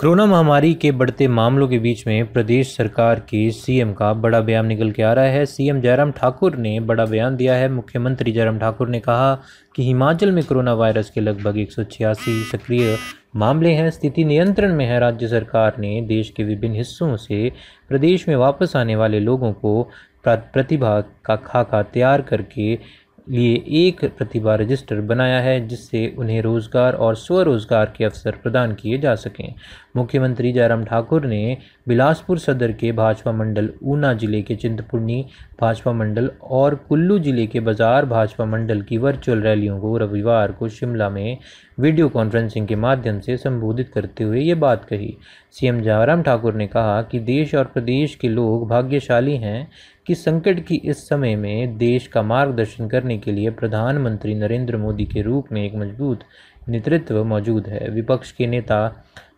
corona महामारी के बढ़ते मामलों के बीच में प्रदेश सरकार के सीएम का बड़ा बयान निकल के आ रहा है सीएम जयराम ठाकुर ने बड़ा बयान दिया है मुख्यमंत्री जयराम ठाकुर ने कहा कि हिमाचल में कोरोना वायरस के लगभग एक सक्रिय मामले हैं स्थिति नियंत्रण में है राज्य सरकार ने देश के विभिन्न हिस्सों से प्रदेश में वापस आने वाले लोगों को प्रतिभा का खाका तैयार करके लिए एक प्रतिभा रजिस्टर बनाया है जिससे उन्हें रोज़गार और स्वरोज़गार के अवसर प्रदान किए जा सकें मुख्यमंत्री जयराम ठाकुर ने बिलासपुर सदर के भाजपा मंडल ऊना जिले के चिंतपूर्णी भाजपा मंडल और कुल्लू जिले के बाजार भाजपा मंडल की वर्चुअल रैलियों को रविवार को शिमला में वीडियो कॉन्फ्रेंसिंग के माध्यम से संबोधित करते हुए ये बात कही सीएम जयराम ठाकुर ने कहा कि देश और प्रदेश के लोग भाग्यशाली हैं कि संकट की इस समय में देश का मार्गदर्शन करने के लिए प्रधानमंत्री नरेंद्र मोदी के रूप में एक मजबूत नेतृत्व मौजूद है विपक्ष के नेता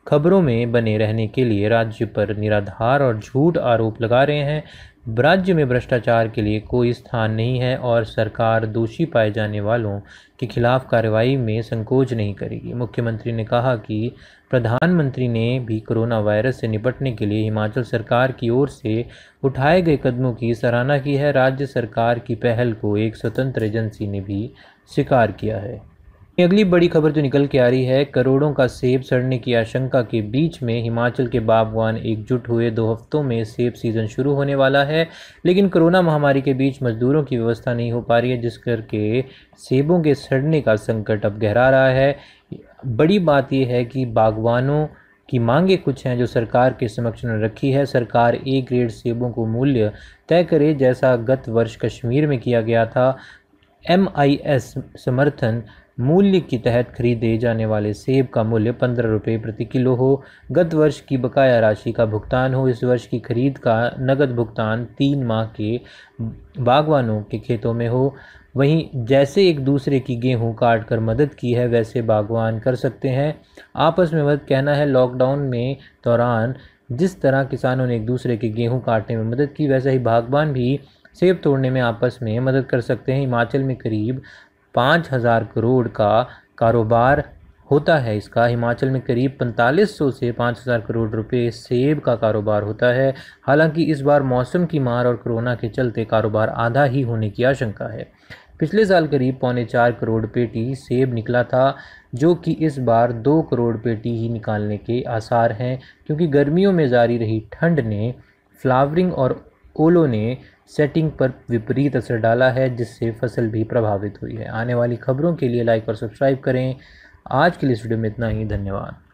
खबरों में बने रहने के लिए राज्य पर निराधार और झूठ आरोप लगा रहे हैं राज्य में भ्रष्टाचार के लिए कोई स्थान नहीं है और सरकार दोषी पाए जाने वालों के खिलाफ कार्रवाई में संकोच नहीं करेगी मुख्यमंत्री ने कहा कि प्रधानमंत्री ने भी कोरोना वायरस से निपटने के लिए हिमाचल सरकार की ओर से उठाए गए कदमों की सराहना की है राज्य सरकार की पहल को एक स्वतंत्र एजेंसी ने भी स्वीकार किया है अगली बड़ी खबर जो निकल के आ रही है करोड़ों का सेब सड़ने की आशंका के बीच में हिमाचल के बागवान एकजुट हुए दो हफ्तों में सेब सीज़न शुरू होने वाला है लेकिन कोरोना महामारी के बीच मजदूरों की व्यवस्था नहीं हो पा रही है जिस करके सेबों के सड़ने का संकट अब गहरा रहा है बड़ी बात यह है कि बागवानों की मांगे कुछ हैं जो सरकार के समक्ष ने रखी है सरकार ए ग्रेड सेबों को मूल्य तय करे जैसा गत वर्ष कश्मीर में किया गया था एम समर्थन मूल्य के तहत खरीदे जाने वाले सेब का मूल्य पंद्रह रुपये प्रति किलो हो गत वर्ष की बकाया राशि का भुगतान हो इस वर्ष की खरीद का नगद भुगतान तीन माह के बागवानों के खेतों में हो वहीं जैसे एक दूसरे की गेहूं काट कर मदद की है वैसे बागवान कर सकते हैं आपस में वह कहना है लॉकडाउन में दौरान जिस तरह किसानों ने एक दूसरे के गेहूं काटने में मदद की वैसे ही बागवान भी सेब तोड़ने में आपस में मदद कर सकते हैं हिमाचल में करीब पाँच हज़ार करोड़ का कारोबार होता है इसका हिमाचल में करीब 4500 से 5000 करोड़ रुपए सेब का कारोबार होता है हालांकि इस बार मौसम की मार और कोरोना के चलते कारोबार आधा ही होने की आशंका है पिछले साल करीब पौने चार करोड़ पेटी सेब निकला था जो कि इस बार दो करोड़ पेटी ही निकालने के आसार हैं क्योंकि गर्मियों में जारी रही ठंड ने फ्लावरिंग और ओलों ने सेटिंग पर विपरीत असर डाला है जिससे फसल भी प्रभावित हुई है आने वाली खबरों के लिए लाइक और सब्सक्राइब करें आज के लिए स्टूडियो में इतना ही धन्यवाद